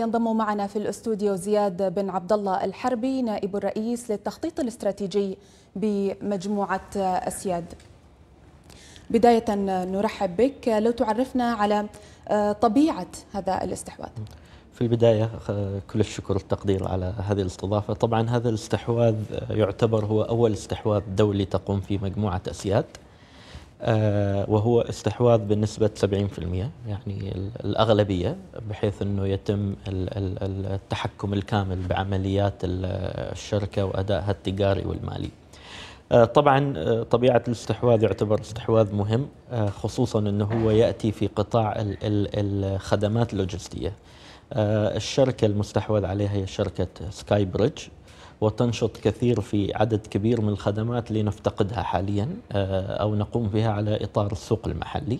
ينضم معنا في الاستوديو زياد بن عبد الله الحربي نائب الرئيس للتخطيط الاستراتيجي بمجموعه اسياد. بدايه نرحب بك لو تعرفنا على آه، طبيعه هذا الاستحواذ. في البدايه آه، كل الشكر والتقدير على هذه الاستضافه، طبعا هذا الاستحواذ آه، يعتبر هو اول استحواذ دولي تقوم فيه مجموعه اسياد. آه، وهو استحواذ بنسبة 70% يعني الأغلبية بحيث أنه يتم التحكم الكامل بعمليات الشركة وأدائها التجاري والمالي آه، طبعا آه، طبيعة الاستحواذ يعتبر استحواذ مهم خصوصا أنه هو يأتي في قطاع الخدمات اللوجستية الشركة المستحوذ عليها هي شركة سكاي بريدج وتنشط كثير في عدد كبير من الخدمات اللي نفتقدها حاليا آه، أو نقوم بها على إطار السوق المحلي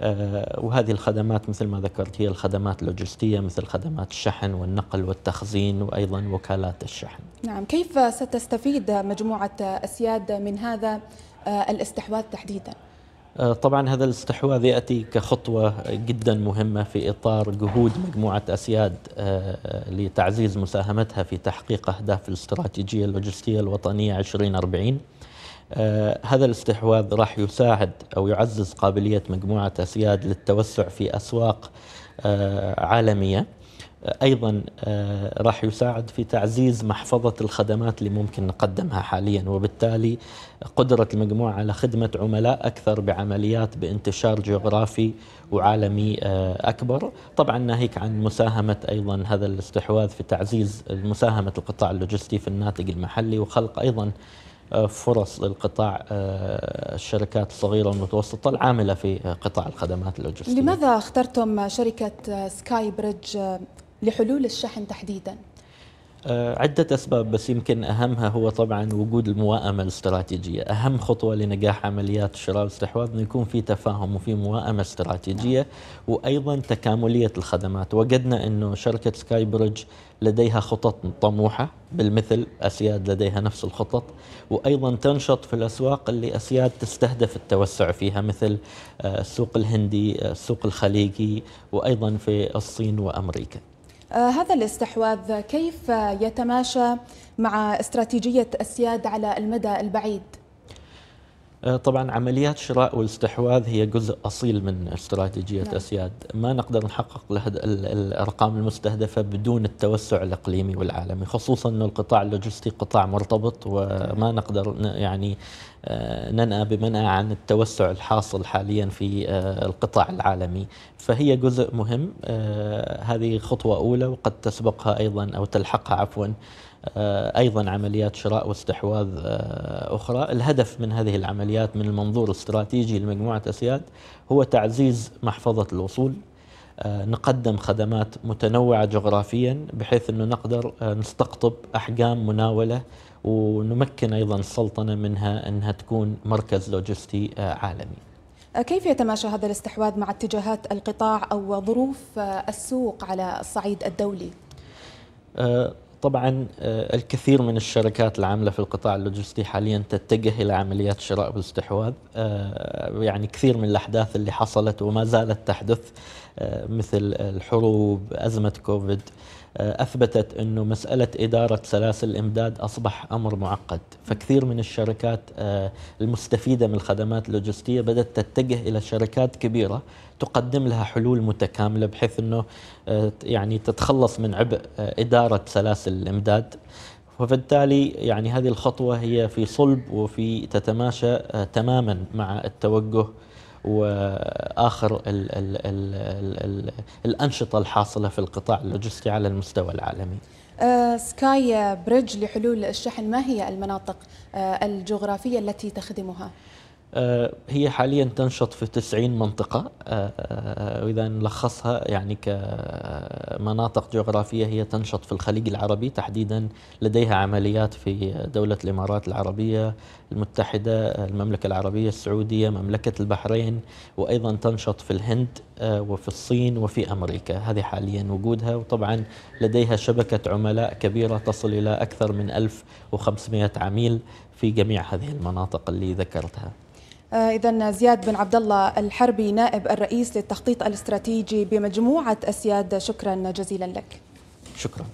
آه، وهذه الخدمات مثل ما ذكرت هي الخدمات اللوجستية مثل خدمات الشحن والنقل والتخزين وأيضا وكالات الشحن نعم كيف ستستفيد مجموعة اسياد من هذا آه، الاستحواذ تحديداً؟ آه، طبعا هذا الاستحواذ ياتي كخطوه جدا مهمه في اطار جهود مجموعه اسياد آه، لتعزيز مساهمتها في تحقيق اهداف الاستراتيجيه اللوجستيه الوطنيه 2040 آه، هذا الاستحواذ راح يساعد او يعزز قابليه مجموعه اسياد للتوسع في اسواق عالميه ايضا آه، راح يساعد في تعزيز محفظه الخدمات اللي ممكن نقدمها حاليا وبالتالي قدره المجموعه على خدمه عملاء اكثر بعمليات بانتشار جغرافي وعالمي آه، اكبر، طبعا ناهيك عن مساهمه ايضا هذا الاستحواذ في تعزيز مساهمه القطاع اللوجستي في الناتج المحلي وخلق ايضا آه، فرص للقطاع الشركات الصغيرة والمتوسطة العاملة في قطاع الخدمات اللوجستية لماذا اخترتم شركة سكاي بريدج لحلول الشحن تحديدا؟ آه، عدة أسباب بس يمكن أهمها هو طبعا وجود المواءمة الاستراتيجية أهم خطوة لنجاح عمليات الشراء والاستحواذ أنه يكون في تفاهم وفي مواءمة استراتيجية نعم. وأيضا تكاملية الخدمات وجدنا أنه شركة سكاي بريدج لديها خطط طموحة بالمثل أسياد لديها نفس الخطط وأيضا تنشط في الأسواق اللي أسياد تستهدف التوسع فيها مثل آه، السوق الهندي آه، السوق الخليجي وأيضا في الصين وأمريكا آه، هذا الاستحواذ كيف يتماشى مع استراتيجية السياد على المدى البعيد؟ آه، طبعا عمليات شراء والاستحواذ هي جزء اصيل من استراتيجيه نعم. اسياد، ما نقدر نحقق الارقام المستهدفه بدون التوسع الاقليمي والعالمي، خصوصا انه القطاع اللوجستي قطاع مرتبط وما نقدر يعني آه، ننأى بمنأى عن التوسع الحاصل حاليا في آه، القطاع العالمي، فهي جزء مهم هذه خطوه اولى وقد تسبقها ايضا او تلحقها عفوا آه، ايضا عمليات شراء واستحواذ آه، اخرى، الهدف من هذه العمليات من المنظور الاستراتيجي لمجموعه اسياد هو تعزيز محفظه الوصول آه، نقدم خدمات متنوعه جغرافيا بحيث انه نقدر نستقطب احجام مناوله ونمكن ايضا السلطنه منها انها تكون مركز لوجستي عالمي. كيف يتماشى هذا الاستحواذ مع اتجاهات القطاع او ظروف السوق على الصعيد الدولي؟ طبعا آه، الكثير من الشركات العامله في القطاع اللوجستي حاليا تتجه الى عمليات شراء والاستحواذ آه، يعني كثير من الاحداث اللي حصلت وما زالت تحدث آه، مثل الحروب ازمه كوفيد آه، اثبتت انه مساله اداره سلاسل الامداد اصبح امر معقد، فكثير من الشركات آه، المستفيده من الخدمات اللوجستيه بدات تتجه الى شركات كبيره تقدم لها حلول متكامله بحيث انه آه، يعني تتخلص من عبء اداره سلاسل الامداد. وبالتالي يعني هذه الخطوه هي في صلب وفي تتماشى تماما مع التوجه واخر الـ الـ الـ الـ الـ الانشطه الحاصله في القطاع اللوجستي على المستوى العالمي. آه، سكاي بريدج لحلول الشحن ما هي المناطق آه، الجغرافيه التي تخدمها؟ آه، هي حاليا تنشط في 90 منطقة وإذا آه، آه، نلخصها يعني كمناطق جغرافية هي تنشط في الخليج العربي تحديدا لديها عمليات في دولة الإمارات العربية المتحدة المملكة العربية السعودية مملكة البحرين وأيضا تنشط في الهند وفي الصين وفي أمريكا هذه حاليا وجودها وطبعا لديها شبكة عملاء كبيرة تصل إلى أكثر من 1500 عميل في جميع هذه المناطق اللي ذكرتها آه، إذا زياد بن عبد الله الحربي نائب الرئيس للتخطيط الاستراتيجي بمجموعة أسياد شكرا جزيلا لك. شكرا.